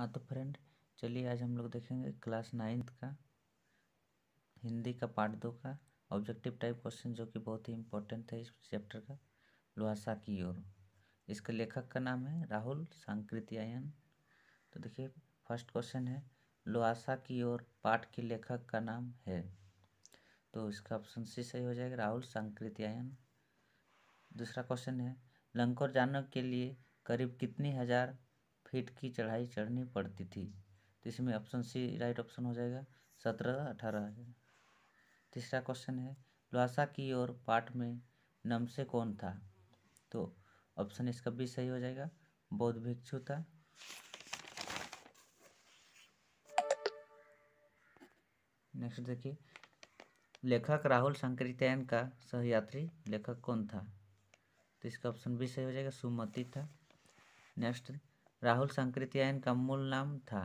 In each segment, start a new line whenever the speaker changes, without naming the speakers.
हाँ तो फ्रेंड चलिए आज हम लोग देखेंगे क्लास नाइन्थ का हिंदी का पार्ट दो का ऑब्जेक्टिव टाइप क्वेश्चन जो कि बहुत ही इम्पोर्टेंट है इस चैप्टर का लोहासा की ओर इसके लेखक का नाम है राहुल सांकृत्यायन तो देखिए फर्स्ट क्वेश्चन है लोहासा की ओर पाठ के लेखक का नाम है तो इसका ऑप्शन सी सही हो जाएगा राहुल सांकृत्यायन दूसरा क्वेश्चन है लंकोर जानव के लिए करीब कितनी हज़ार फीट की चढ़ाई चढ़नी पड़ती थी तो इसमें ऑप्शन सी राइट ऑप्शन हो जाएगा सत्रह अठारह तीसरा क्वेश्चन है लुहासा की ओर पाठ में नमसे कौन था तो ऑप्शन इसका भी सही हो जाएगा बौद्ध भिक्षु था नेक्स्ट देखिए लेखक राहुल शंकरित्यायन का सहयात्री लेखक कौन था तो इसका ऑप्शन भी सही हो जाएगा सुमति था नेक्स्ट राहुल संकृतिया का मूल नाम था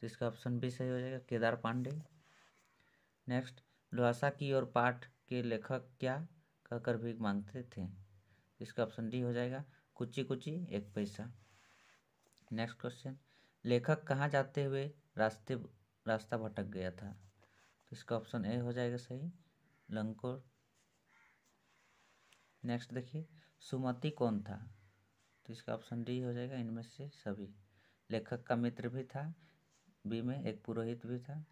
तो इसका ऑप्शन बी सही हो जाएगा केदार पांडे नेक्स्ट लोहासा की ओर पाठ के लेखक क्या कहकर भी मांगते थे इसका ऑप्शन डी हो जाएगा कुची कुची एक पैसा नेक्स्ट क्वेश्चन लेखक कहाँ जाते हुए रास्ते रास्ता भटक गया था तो इसका ऑप्शन ए हो जाएगा सही लंकोर नेक्स्ट देखिए सुमति कौन था तो इसका ऑप्शन डी हो जाएगा इनमें से सभी लेखक का मित्र भी था बी में एक पुरोहित भी था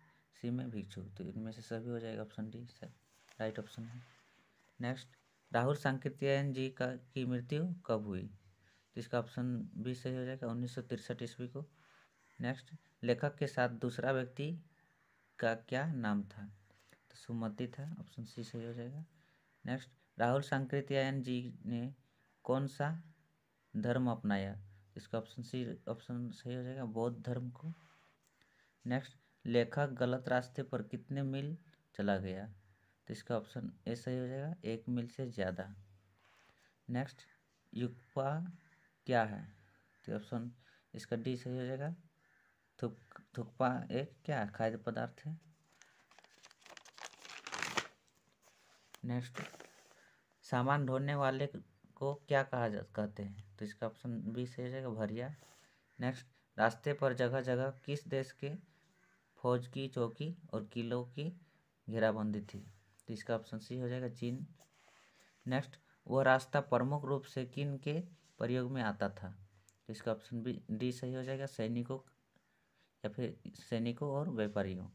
सी में भिक्षु तो इनमें से सभी हो जाएगा option D sir right option है नेक्स्ट राहुल सांकृत्यायन जी का की मृत्यु कब हुई तो इसका ऑप्शन बी सही हो जाएगा उन्नीस सौ तिरसठ ईस्वी को नेक्स्ट लेखक के साथ दूसरा व्यक्ति का क्या नाम था तो सुमति था ऑप्शन सी सही हो जाएगा नेक्स्ट राहुल सांकृत्यायन जी ने कौन सा धर्म अपनाया इसका ऑप्शन सी ऑप्शन सही हो जाएगा बौद्ध धर्म को नेक्स्ट लेखक गलत रास्ते पर कितने मील चला गया तो इसका ऑप्शन ए सही हो जाएगा एक मील से ज़्यादा नेक्स्ट युक्पा क्या है तो ऑप्शन इसका डी सही हो जाएगा थुक थुकपा एक क्या खाद्य पदार्थ है नेक्स्ट सामान ढोने वाले को क्या कहा जा कहते हैं तो इसका ऑप्शन बी सही हो जाएगा भरिया नेक्स्ट रास्ते पर जगह जगह किस देश के फौज की चौकी और किलों की घेराबंदी थी तो इसका ऑप्शन सी हो जाएगा चीन नेक्स्ट वह रास्ता प्रमुख रूप से किन के प्रयोग में आता था तो इसका ऑप्शन बी डी सही हो जाएगा सैनिकों या फिर सैनिकों और व्यापारियों